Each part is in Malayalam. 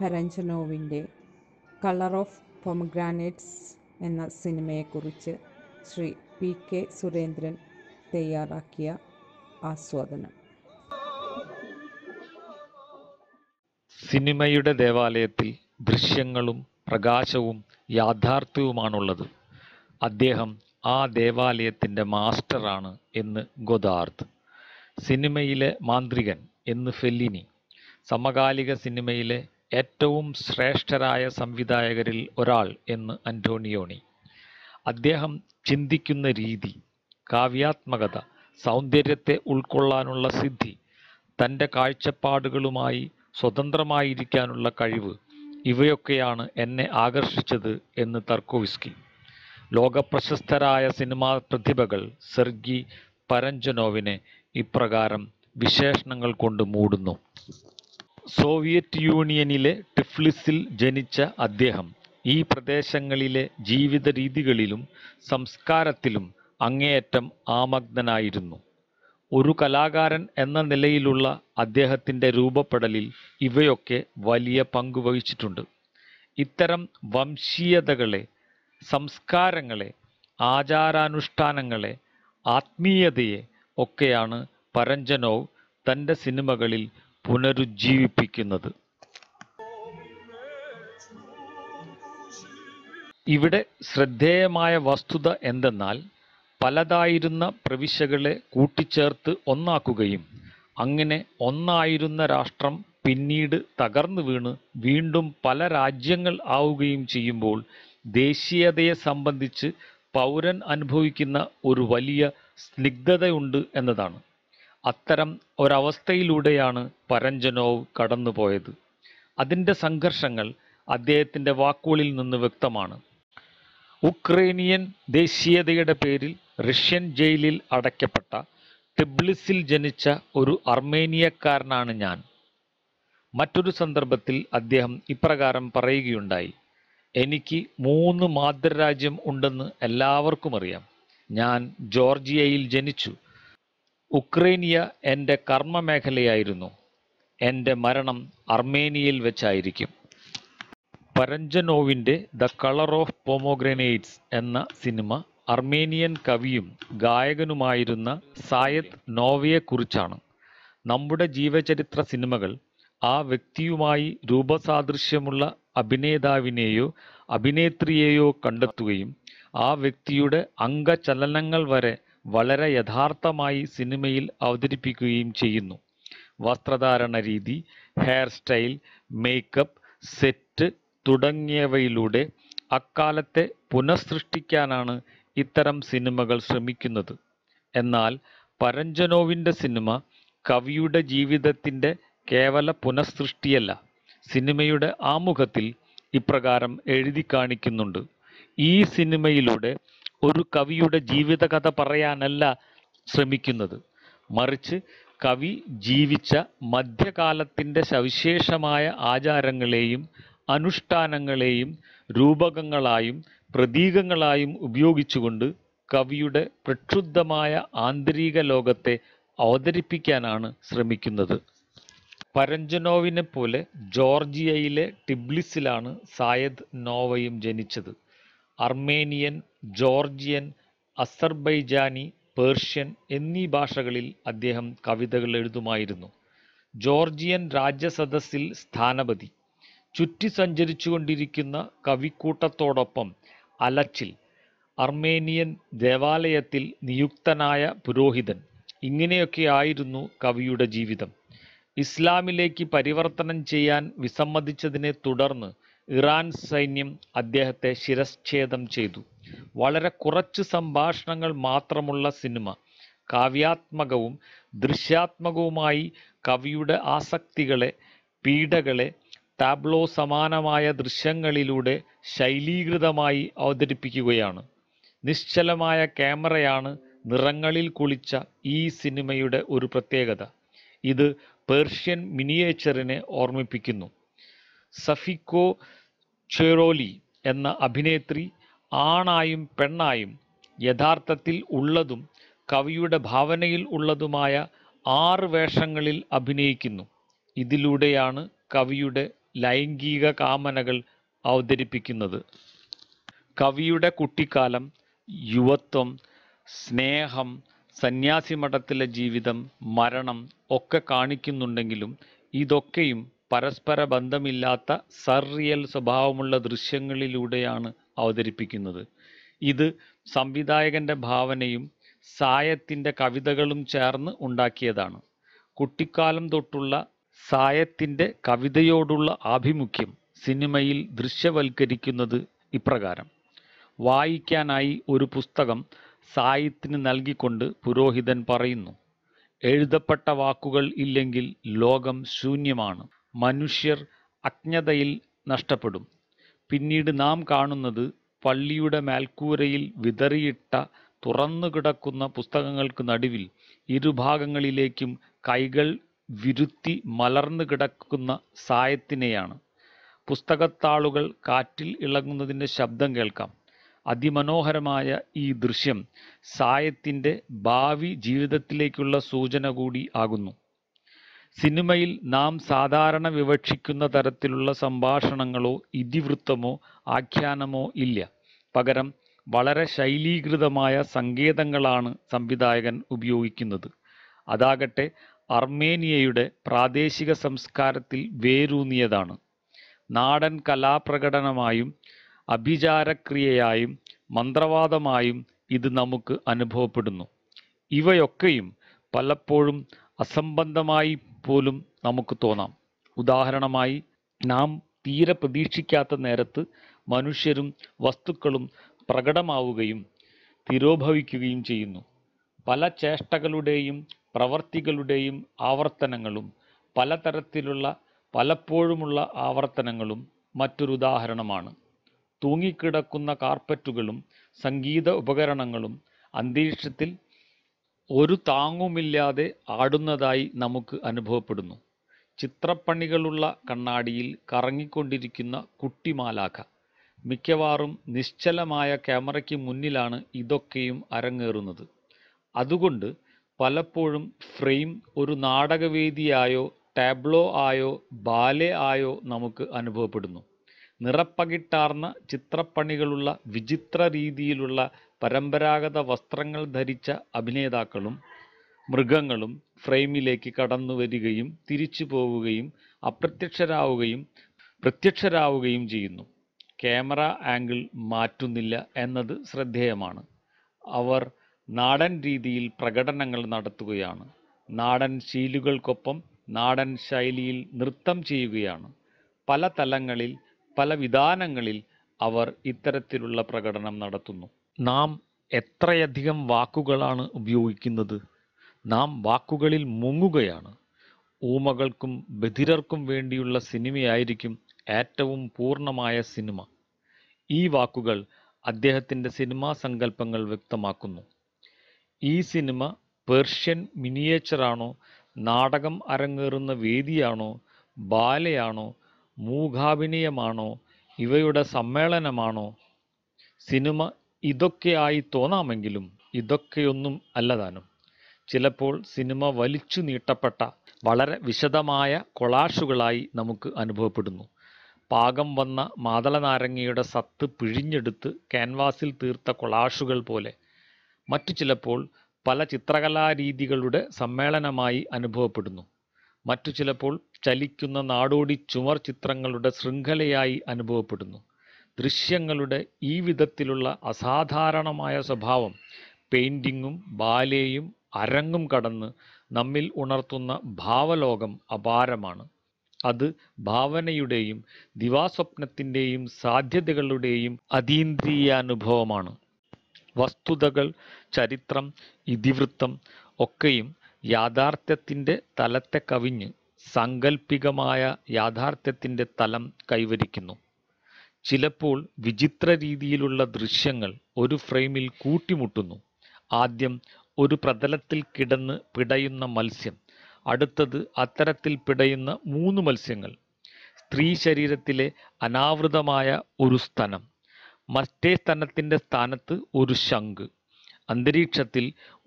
പരഞ്ചനോവിൻ്റെ കളർ ഓഫ് പൊമഗ്രാനേറ്റ്സ് എന്ന സിനിമയെക്കുറിച്ച് ശ്രീ പി കെ സുരേന്ദ്രൻ തയ്യാറാക്കിയ ആസ്വാദനം സിനിമയുടെ ദേവാലയത്തിൽ ദൃശ്യങ്ങളും പ്രകാശവും യാഥാർത്ഥ്യവുമാണുള്ളത് അദ്ദേഹം ആ ദേവാലയത്തിൻ്റെ മാസ്റ്ററാണ് എന്ന് ഗൊദാർത്ത് സിനിമയിലെ മാന്ത്രികൻ എന്ന് ഫെല്ലിനി സമകാലിക സിനിമയിലെ ഏറ്റവും ശ്രേഷ്ഠരായ സംവിധായകരിൽ ഒരാൾ എന്ന് അന്റോണിയോണി അദ്ദേഹം ചിന്തിക്കുന്ന രീതി കാവ്യാത്മകത സൗന്ദര്യത്തെ ഉൾക്കൊള്ളാനുള്ള സിദ്ധി തൻ്റെ കാഴ്ചപ്പാടുകളുമായി സ്വതന്ത്രമായിരിക്കാനുള്ള കഴിവ് ഇവയൊക്കെയാണ് എന്നെ ആകർഷിച്ചത് എന്ന് തർക്കോവിസ്കി ലോകപ്രശസ്തരായ സിനിമാ പ്രതിഭകൾ സെർഗി പരഞ്ജനോവിനെ ഇപ്രകാരം വിശേഷണങ്ങൾ കൊണ്ട് മൂടുന്നു സോവിയറ്റ് യൂണിയനിലെ ടിഫ്ലിസിൽ ജനിച്ച അദ്ദേഹം ഈ പ്രദേശങ്ങളിലെ ജീവിത രീതികളിലും സംസ്കാരത്തിലും അങ്ങേയറ്റം ആമഗ്നനായിരുന്നു ഒരു കലാകാരൻ എന്ന നിലയിലുള്ള അദ്ദേഹത്തിൻ്റെ രൂപപ്പെടലിൽ ഇവയൊക്കെ വലിയ പങ്ക് വഹിച്ചിട്ടുണ്ട് ഇത്തരം വംശീയതകളെ സംസ്കാരങ്ങളെ ആചാരാനുഷ്ഠാനങ്ങളെ ആത്മീയതയെ ഒക്കെയാണ് പരഞ്ജനോവ് തൻ്റെ സിനിമകളിൽ പുനരുജ്ജീവിപ്പിക്കുന്നത് ഇവിടെ ശ്രദ്ധേയമായ വസ്തുത എന്തെന്നാൽ പലതായിരുന്ന പ്രവിശ്യകളെ കൂട്ടിച്ചേർത്ത് ഒന്നാക്കുകയും അങ്ങനെ ഒന്നായിരുന്ന രാഷ്ട്രം പിന്നീട് തകർന്നു വീണ് വീണ്ടും പല രാജ്യങ്ങൾ ആവുകയും ചെയ്യുമ്പോൾ ദേശീയതയെ സംബന്ധിച്ച് പൗരൻ അനുഭവിക്കുന്ന ഒരു വലിയ സ്നിഗ്ധതയുണ്ട് എന്നതാണ് അത്തരം ഒരവസ്ഥയിലൂടെയാണ് പരഞ്ജനോവ് കടന്നുപോയത് അതിൻ്റെ സംഘർഷങ്ങൾ അദ്ദേഹത്തിൻ്റെ വാക്കുകളിൽ നിന്ന് വ്യക്തമാണ് ഉക്രൈനിയൻ ദേശീയതയുടെ പേരിൽ റഷ്യൻ ജയിലിൽ അടയ്ക്കപ്പെട്ട ടിബ്ലിസിൽ ജനിച്ച ഒരു അർമേനിയക്കാരനാണ് ഞാൻ മറ്റൊരു സന്ദർഭത്തിൽ അദ്ദേഹം ഇപ്രകാരം പറയുകയുണ്ടായി എനിക്ക് മൂന്ന് മാതൃരാജ്യം ഉണ്ടെന്ന് എല്ലാവർക്കും അറിയാം ഞാൻ ജോർജിയയിൽ ജനിച്ചു ഉക്രൈനിയ എൻ്റെ കർമ്മമേഖലയായിരുന്നു എൻ്റെ മരണം അർമേനിയയിൽ വെച്ചായിരിക്കും പരഞ്ജനോവിൻ്റെ ദ കളർ ഓഫ് പോമോഗ്രനേറ്റ്സ് എന്ന സിനിമ അർമേനിയൻ കവിയും ഗായകനുമായിരുന്ന സായത് നോവയെക്കുറിച്ചാണ് നമ്മുടെ ജീവചരിത്ര സിനിമകൾ ആ വ്യക്തിയുമായി രൂപസാദൃശ്യമുള്ള അഭിനേതാവിനെയോ അഭിനേത്രിയെയോ കണ്ടെത്തുകയും ആ വ്യക്തിയുടെ അംഗചലനങ്ങൾ വരെ വളരെ യഥാർത്ഥമായി സിനിമയിൽ അവതരിപ്പിക്കുകയും ചെയ്യുന്നു വസ്ത്രധാരണ രീതി ഹെയർ സ്റ്റൈൽ മേക്കപ്പ് സെറ്റ് തുടങ്ങിയവയിലൂടെ അക്കാലത്തെ പുനഃസൃഷ്ടിക്കാനാണ് ഇത്തരം സിനിമകൾ ശ്രമിക്കുന്നത് എന്നാൽ പരഞ്ജനോവിൻ്റെ സിനിമ കവിയുടെ ജീവിതത്തിൻ്റെ കേവല പുനഃസൃഷ്ടിയല്ല സിനിമയുടെ ആമുഖത്തിൽ ഇപ്രകാരം എഴുതി കാണിക്കുന്നുണ്ട് ഈ സിനിമയിലൂടെ ഒരു കവിയുടെ ജീവിതകഥ പറയാനല്ല ശ്രമിക്കുന്നത് മറിച്ച് കവി ജീവിച്ച മധ്യകാലത്തിൻ്റെ സവിശേഷമായ ആചാരങ്ങളെയും അനുഷ്ഠാനങ്ങളെയും രൂപകങ്ങളായും പ്രതീകങ്ങളായും ഉപയോഗിച്ചുകൊണ്ട് കവിയുടെ പ്രക്ഷുബ്ധമായ ആന്തരിക ലോകത്തെ അവതരിപ്പിക്കാനാണ് ശ്രമിക്കുന്നത് പരഞ്ജനോവിനെ പോലെ ജോർജിയയിലെ ടിബ്ലിസിലാണ് സായദ് നോവയും ജനിച്ചത് അർമേനിയൻ ജോർജിയൻ അസർബൈജാനി പേർഷ്യൻ എന്നീ ഭാഷകളിൽ അദ്ദേഹം കവിതകൾ എഴുതുമായിരുന്നു ജോർജിയൻ രാജ്യസദസ്സിൽ സ്ഥാനപതി ചുറ്റി സഞ്ചരിച്ചുകൊണ്ടിരിക്കുന്ന കവിക്കൂട്ടത്തോടൊപ്പം അലച്ചിൽ അർമേനിയൻ ദേവാലയത്തിൽ നിയുക്തനായ പുരോഹിതൻ ഇങ്ങനെയൊക്കെ ആയിരുന്നു കവിയുടെ ജീവിതം ഇസ്ലാമിലേക്ക് പരിവർത്തനം ചെയ്യാൻ വിസമ്മതിച്ചതിനെ തുടർന്ന് ഇറാൻ സൈന്യം അദ്ദേഹത്തെ ശിരച്ഛേദം ചെയ്തു വളരെ കുറച്ച് സംഭാഷണങ്ങൾ മാത്രമുള്ള സിനിമ കാവ്യാത്മകവും ദൃശ്യാത്മകവുമായി കവിയുടെ ആസക്തികളെ പീഡകളെ ടാബ്ലോ സമാനമായ ദൃശ്യങ്ങളിലൂടെ ശൈലീകൃതമായി അവതരിപ്പിക്കുകയാണ് നിശ്ചലമായ ക്യാമറയാണ് നിറങ്ങളിൽ കുളിച്ച ഈ സിനിമയുടെ ഒരു പ്രത്യേകത ഇത് പേർഷ്യൻ മിനിയേച്ചറിനെ ഓർമ്മിപ്പിക്കുന്നു സഫിക്കോ ചെറോലി എന്ന അഭിനേത്രി ആണായും പെണ്ണായും യഥാർത്ഥത്തിൽ ഉള്ളതും കവിയുടെ ഭാവനയിൽ ഉള്ളതുമായ ആറ് വേഷങ്ങളിൽ അഭിനയിക്കുന്നു ഇതിലൂടെയാണ് കവിയുടെ ലൈംഗിക കാമനകൾ അവതരിപ്പിക്കുന്നത് കവിയുടെ കുട്ടിക്കാലം യുവത്വം സ്നേഹം സന്യാസി ജീവിതം മരണം ഒക്കെ കാണിക്കുന്നുണ്ടെങ്കിലും ഇതൊക്കെയും പരസ്പര ബന്ധമില്ലാത്ത സർറിയൽ സ്വഭാവമുള്ള ദൃശ്യങ്ങളിലൂടെയാണ് അവതരിപ്പിക്കുന്നത് ഇത് സംവിധായകൻ്റെ ഭാവനയും സായത്തിൻ്റെ കവിതകളും ചേർന്ന് ഉണ്ടാക്കിയതാണ് കുട്ടിക്കാലം തൊട്ടുള്ള സായത്തിൻ്റെ കവിതയോടുള്ള ആഭിമുഖ്യം സിനിമയിൽ ദൃശ്യവൽക്കരിക്കുന്നത് ഇപ്രകാരം വായിക്കാനായി ഒരു പുസ്തകം സായത്തിന് നൽകിക്കൊണ്ട് പുരോഹിതൻ പറയുന്നു എഴുതപ്പെട്ട വാക്കുകൾ ഇല്ലെങ്കിൽ ലോകം ശൂന്യമാണ് മനുഷ്യർ അജ്ഞതയിൽ നഷ്ടപ്പെടും. പിന്നീട് നാം കാണുന്നത് പള്ളിയുടെ മേൽക്കൂരയിൽ വിതറിയിട്ട തുറന്നു കിടക്കുന്ന പുസ്തകങ്ങൾക്ക് നടുവിൽ ഇരുഭാഗങ്ങളിലേക്കും കൈകൾ വിരുത്തി കിടക്കുന്ന സായത്തിനെയാണ്. പുസ്തകത്താളുകൾ കാറ്റിൽ ഇളകുന്നതിൻ്റെ ശബ്ദം കേൾക്കാം. അതിമനോഹരമായ ഈ ദൃശ്യം സായത്തിൻ്റെ ഭാവി ജീവിതത്തിലേക്കുള്ള സൂചന കൂടി ആകുന്നു. സിനിമയിൽ നാം സാധാരണ വിവക്ഷിക്കുന്ന തരത്തിലുള്ള സംഭാഷണങ്ങളോ ഇതിവൃത്തമോ ആഖ്യാനമോ ഇല്ല പകരം വളരെ ശൈലീകൃതമായ സങ്കേതങ്ങളാണ് സംവിധായകൻ ഉപയോഗിക്കുന്നത് അതാകട്ടെ അർമേനിയയുടെ പ്രാദേശിക സംസ്കാരത്തിൽ വേരൂന്നിയതാണ് നാടൻ കലാപ്രകടനമായും അഭിചാരക്രിയയായും മന്ത്രവാദമായും ഇത് നമുക്ക് അനുഭവപ്പെടുന്നു ഇവയൊക്കെയും പലപ്പോഴും അസംബന്ധമായി പോലും നമുക്ക് തോന്നാം ഉദാഹരണമായി നാം തീരെ പ്രതീക്ഷിക്കാത്ത നേരത്ത് മനുഷ്യരും വസ്തുക്കളും പ്രകടമാവുകയും തിരോഭവിക്കുകയും ചെയ്യുന്നു പല ചേഷ്ടകളുടെയും പ്രവർത്തികളുടെയും ആവർത്തനങ്ങളും പലതരത്തിലുള്ള പലപ്പോഴുമുള്ള ആവർത്തനങ്ങളും മറ്റൊരു ഉദാഹരണമാണ് തൂങ്ങിക്കിടക്കുന്ന കാർപ്പറ്റുകളും സംഗീത ഉപകരണങ്ങളും അന്തരീക്ഷത്തിൽ ഒരു താങ്ങുമില്ലാതെ ആടുന്നതായി നമുക്ക് അനുഭവപ്പെടുന്നു ചിത്രപ്പണികളുള്ള കണ്ണാടിയിൽ കറങ്ങിക്കൊണ്ടിരിക്കുന്ന കുട്ടിമാലാഖ മിക്കവാറും നിശ്ചലമായ ക്യാമറയ്ക്ക് മുന്നിലാണ് ഇതൊക്കെയും അരങ്ങേറുന്നത് അതുകൊണ്ട് പലപ്പോഴും ഫ്രെയിം ഒരു നാടകവേദിയായോ ടാബ്ലോ ആയോ ബാലെ ആയോ നമുക്ക് അനുഭവപ്പെടുന്നു നിറപ്പകിട്ടാർന്ന ചിത്രപ്പണികളുള്ള വിചിത്ര രീതിയിലുള്ള പരമ്പരാഗത വസ്ത്രങ്ങൾ ധരിച്ച അഭിനേതാക്കളും മൃഗങ്ങളും ഫ്രെയിമിലേക്ക് കടന്നു വരികയും തിരിച്ചു പോവുകയും അപ്രത്യക്ഷരാവുകയും പ്രത്യക്ഷരാവുകയും ചെയ്യുന്നു ക്യാമറ ആംഗിൾ മാറ്റുന്നില്ല എന്നത് ശ്രദ്ധേയമാണ് അവർ നാടൻ രീതിയിൽ പ്രകടനങ്ങൾ നടത്തുകയാണ് നാടൻ ശീലുകൾക്കൊപ്പം നാടൻ ശൈലിയിൽ നൃത്തം ചെയ്യുകയാണ് പല തലങ്ങളിൽ പല വിധാനങ്ങളിൽ അവർ ഇത്തരത്തിലുള്ള പ്രകടനം നടത്തുന്നു നാം എത്രയധികം വാക്കുകളാണ് ഉപയോഗിക്കുന്നത് നാം വാക്കുകളിൽ മുങ്ങുകയാണ് ഊമകൾക്കും ബധിരർക്കും വേണ്ടിയുള്ള സിനിമയായിരിക്കും ഏറ്റവും പൂർണ്ണമായ സിനിമ ഈ വാക്കുകൾ അദ്ദേഹത്തിൻ്റെ സിനിമാ സങ്കല്പങ്ങൾ വ്യക്തമാക്കുന്നു ഈ സിനിമ പേർഷ്യൻ മിനിയേച്ചറാണോ നാടകം അരങ്ങേറുന്ന വേദിയാണോ ബാലയാണോ മൂകാഭിനയമാണോ ഇവയുടെ സമ്മേളനമാണോ സിനിമ ഇതൊക്കെയായി തോന്നാമെങ്കിലും ഇതൊക്കെയൊന്നും അല്ലതാനും ചിലപ്പോൾ സിനിമ വലിച്ചു നീട്ടപ്പെട്ട വളരെ വിശദമായ കൊളാഷുകളായി നമുക്ക് അനുഭവപ്പെടുന്നു പാകം വന്ന മാതളനാരങ്ങയുടെ സത്ത് പിഴിഞ്ഞെടുത്ത് ക്യാൻവാസിൽ തീർത്ത കൊളാഷുകൾ പോലെ മറ്റു ചിലപ്പോൾ പല ചിത്രകലാരീതികളുടെ സമ്മേളനമായി അനുഭവപ്പെടുന്നു മറ്റു ചിലപ്പോൾ ചലിക്കുന്ന നാടോടി ചുമർ ചിത്രങ്ങളുടെ ശൃംഖലയായി അനുഭവപ്പെടുന്നു ദൃശ്യങ്ങളുടെ ഈ വിധത്തിലുള്ള അസാധാരണമായ സ്വഭാവം പെയിൻറ്റിങ്ങും ബാലേയും അരങ്ങും കടന്ന് നമ്മിൽ ഉണർത്തുന്ന ഭാവലോകം അപാരമാണ് അത് ഭാവനയുടെയും ദിവാസ്വപ്നത്തിൻ്റെയും സാധ്യതകളുടെയും അതീന്ദ്രിയാനുഭവമാണ് വസ്തുതകൾ ചരിത്രം ഇതിവൃത്തം ഒക്കെയും യാഥാർത്ഥ്യത്തിൻ്റെ തലത്തെ കവിഞ്ഞ് സാങ്കല്പികമായ യാഥാർത്ഥ്യത്തിൻ്റെ തലം കൈവരിക്കുന്നു ചിലപ്പോൾ വിചിത്ര രീതിയിലുള്ള ദൃശ്യങ്ങൾ ഒരു ഫ്രെയിമിൽ കൂട്ടിമുട്ടുന്നു ആദ്യം ഒരു പ്രതലത്തിൽ കിടന്ന് പിടയുന്ന മത്സ്യം അടുത്തത് അത്തരത്തിൽ പിടയുന്ന മൂന്ന് മത്സ്യങ്ങൾ സ്ത്രീ ശരീരത്തിലെ അനാവൃതമായ ഒരു സ്തനം മറ്റേ സ്തനത്തിൻ്റെ സ്ഥാനത്ത് ഒരു ശംഖ് അന്തരീക്ഷത്തിൽ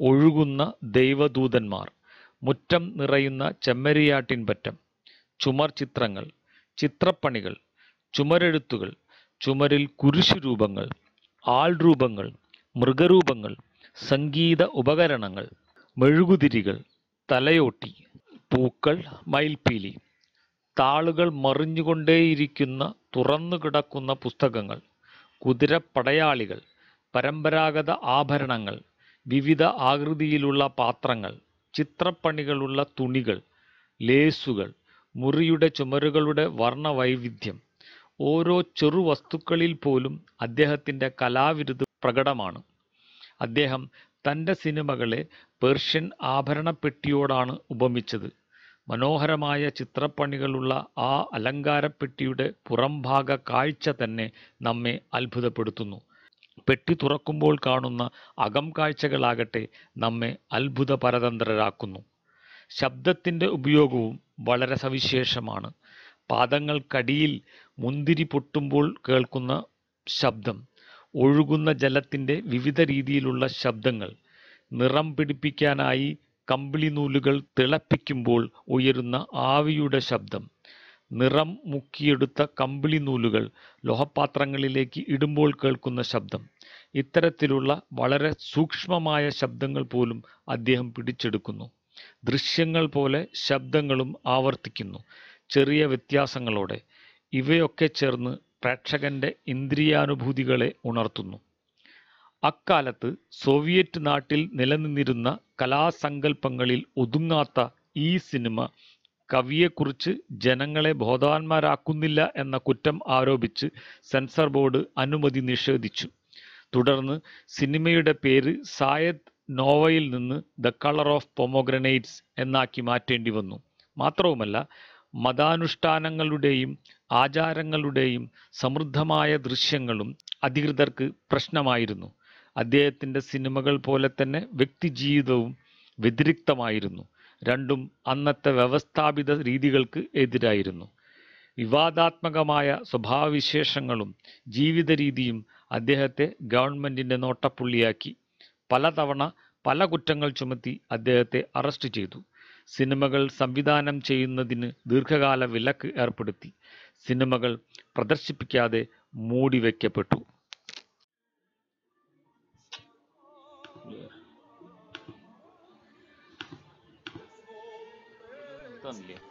ഒഴുകുന്ന ദൈവദൂതന്മാർ മുറ്റം നിറയുന്ന ചെമ്മരിയാട്ടിൻ പറ്റം ചുമർ ചിത്രങ്ങൾ ചിത്രപ്പണികൾ ചുമരെഴുത്തുകൾ ചുമരിൽ കുരിശു രൂപങ്ങൾ മൃഗരൂപങ്ങൾ സംഗീത ഉപകരണങ്ങൾ മെഴുകുതിരികൾ തലയോട്ടി പൂക്കൾ മയിൽപ്പീലി താളുകൾ മറിഞ്ഞുകൊണ്ടേയിരിക്കുന്ന തുറന്നു കിടക്കുന്ന പുസ്തകങ്ങൾ കുതിരപ്പടയാളികൾ പരമ്പരാഗത ആഭരണങ്ങൾ വിവിധ ആകൃതിയിലുള്ള പാത്രങ്ങൾ ചിത്രപ്പണികളുള്ള തുണികൾ ലേസുകൾ മുറിയുടെ ചുമരുകളുടെ വർണ്ണവൈവിധ്യം ഓരോ ചെറു വസ്തുക്കളിൽ പോലും അദ്ദേഹത്തിൻ്റെ കലാവിരുത് പ്രകടമാണ് അദ്ദേഹം തൻ്റെ സിനിമകളെ പേർഷ്യൻ ആഭരണപ്പെട്ടിയോടാണ് ഉപമിച്ചത് മനോഹരമായ ചിത്രപ്പണികളുള്ള ആ അലങ്കാരപ്പെട്ടിയുടെ പുറംഭാഗ കാഴ്ച തന്നെ നമ്മെ അത്ഭുതപ്പെടുത്തുന്നു പെട്ടി തുറക്കുമ്പോൾ കാണുന്ന അകം കാഴ്ചകളാകട്ടെ നമ്മെ അത്ഭുത പരതന്ത്രരാക്കുന്നു ശബ്ദത്തിൻ്റെ ഉപയോഗവും വളരെ സവിശേഷമാണ് പാദങ്ങൾക്കടിയിൽ മുന്തിരി പൊട്ടുമ്പോൾ കേൾക്കുന്ന ശബ്ദം ഒഴുകുന്ന ജലത്തിൻ്റെ വിവിധ രീതിയിലുള്ള ശബ്ദങ്ങൾ നിറം പിടിപ്പിക്കാനായി കമ്പിളി നൂലുകൾ തിളപ്പിക്കുമ്പോൾ ഉയരുന്ന ആവിയുടെ ശബ്ദം നിറം മുക്കിയെടുത്ത കമ്പിളി നൂലുകൾ ലോഹപാത്രങ്ങളിലേക്ക് ഇടുമ്പോൾ കേൾക്കുന്ന ശബ്ദം ഇത്തരത്തിലുള്ള വളരെ സൂക്ഷ്മമായ ശബ്ദങ്ങൾ പോലും അദ്ദേഹം പിടിച്ചെടുക്കുന്നു ദൃശ്യങ്ങൾ പോലെ ശബ്ദങ്ങളും ആവർത്തിക്കുന്നു ചെറിയ വ്യത്യാസങ്ങളോടെ ഇവയൊക്കെ ചേർന്ന് പ്രേക്ഷകൻ്റെ ഇന്ദ്രിയാനുഭൂതികളെ ഉണർത്തുന്നു അക്കാലത്ത് സോവിയറ്റ് നാട്ടിൽ നിലനിന്നിരുന്ന കലാസങ്കല്പങ്ങളിൽ ഒതുങ്ങാത്ത ഈ സിനിമ കവിയെക്കുറിച്ച് ജനങ്ങളെ ബോധവാന്മാരാക്കുന്നില്ല എന്ന കുറ്റം ആരോപിച്ച് സെൻസർ ബോർഡ് അനുമതി നിഷേധിച്ചു തുടർന്ന് സിനിമയുടെ പേര് സായദ് നോവയിൽ നിന്ന് ദ കളർ ഓഫ് പൊമോഗ്രനൈറ്റ്സ് എന്നാക്കി മാറ്റേണ്ടി വന്നു മാത്രവുമല്ല മതാനുഷ്ഠാനങ്ങളുടെയും ആചാരങ്ങളുടെയും സമൃദ്ധമായ ദൃശ്യങ്ങളും അധികൃതർക്ക് പ്രശ്നമായിരുന്നു അദ്ദേഹത്തിൻ്റെ സിനിമകൾ പോലെ തന്നെ വ്യക്തിജീവിതവും വ്യതിരിക്തമായിരുന്നു രണ്ടും അന്നത്തെ വ്യവസ്ഥാപിത രീതികൾക്ക് എതിരായിരുന്നു വിവാദാത്മകമായ സ്വഭാവവിശേഷങ്ങളും ജീവിത രീതിയും അദ്ദേഹത്തെ ഗവൺമെൻറ്റിൻ്റെ നോട്ടപ്പുള്ളിയാക്കി പലതവണ പല കുറ്റങ്ങൾ ചുമത്തി അദ്ദേഹത്തെ അറസ്റ്റ് ചെയ്തു സിനിമകൾ സംവിധാനം ചെയ്യുന്നതിന് ദീർഘകാല വിലക്ക് ഏർപ്പെടുത്തി സിനിമകൾ പ്രദർശിപ്പിക്കാതെ മൂടിവെക്കപ്പെട്ടു തന്നെ